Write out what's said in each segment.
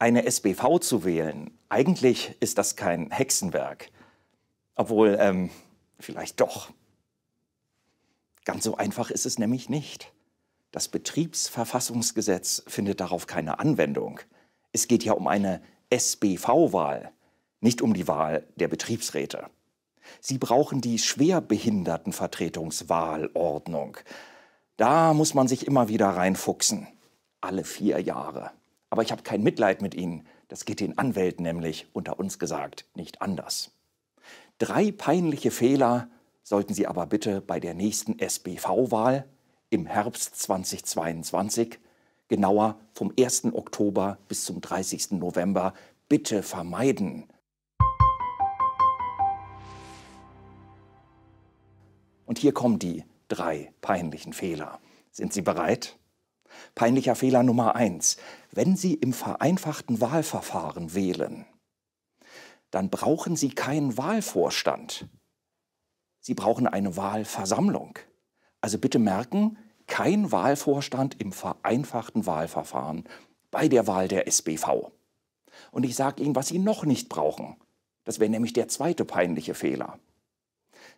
eine SBV zu wählen, eigentlich ist das kein Hexenwerk. Obwohl, ähm, vielleicht doch. Ganz so einfach ist es nämlich nicht. Das Betriebsverfassungsgesetz findet darauf keine Anwendung. Es geht ja um eine SBV-Wahl, nicht um die Wahl der Betriebsräte. Sie brauchen die Schwerbehindertenvertretungswahlordnung. Da muss man sich immer wieder reinfuchsen. Alle vier Jahre. Aber ich habe kein Mitleid mit ihnen. Das geht den Anwälten nämlich, unter uns gesagt, nicht anders. Drei peinliche Fehler sollten Sie aber bitte bei der nächsten SBV-Wahl im Herbst 2022, genauer vom 1. Oktober bis zum 30. November, bitte vermeiden. Und hier kommen die drei peinlichen Fehler. Sind Sie bereit? Peinlicher Fehler Nummer eins. Wenn Sie im vereinfachten Wahlverfahren wählen, dann brauchen Sie keinen Wahlvorstand. Sie brauchen eine Wahlversammlung. Also bitte merken, kein Wahlvorstand im vereinfachten Wahlverfahren bei der Wahl der SBV. Und ich sage Ihnen, was Sie noch nicht brauchen. Das wäre nämlich der zweite peinliche Fehler.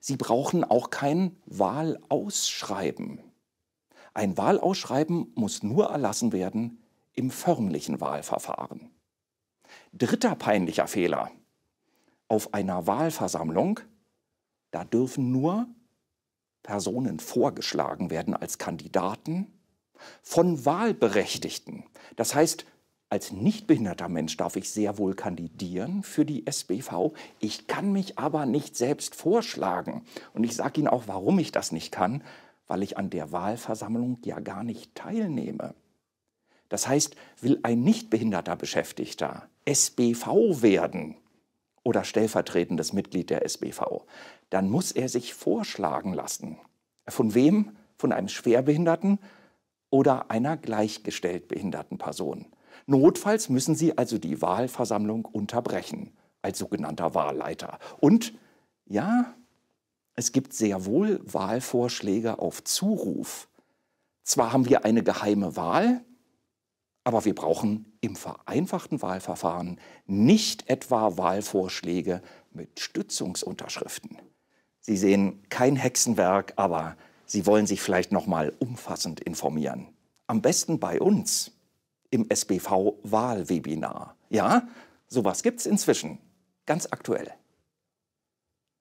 Sie brauchen auch kein Wahlausschreiben. Ein Wahlausschreiben muss nur erlassen werden im förmlichen Wahlverfahren. Dritter peinlicher Fehler. Auf einer Wahlversammlung, da dürfen nur Personen vorgeschlagen werden als Kandidaten von Wahlberechtigten. Das heißt, als nichtbehinderter Mensch darf ich sehr wohl kandidieren für die SBV. Ich kann mich aber nicht selbst vorschlagen. Und ich sage Ihnen auch, warum ich das nicht kann, weil ich an der Wahlversammlung ja gar nicht teilnehme. Das heißt, will ein nichtbehinderter Beschäftigter SBV werden oder stellvertretendes Mitglied der SBV, dann muss er sich vorschlagen lassen. Von wem? Von einem schwerbehinderten oder einer gleichgestellt behinderten Person. Notfalls müssen Sie also die Wahlversammlung unterbrechen als sogenannter Wahlleiter. Und ja, es gibt sehr wohl Wahlvorschläge auf Zuruf. Zwar haben wir eine geheime Wahl, aber wir brauchen im vereinfachten Wahlverfahren nicht etwa Wahlvorschläge mit Stützungsunterschriften. Sie sehen kein Hexenwerk, aber Sie wollen sich vielleicht noch mal umfassend informieren. Am besten bei uns im SBV Wahlwebinar. Ja, sowas gibt's inzwischen, ganz aktuell.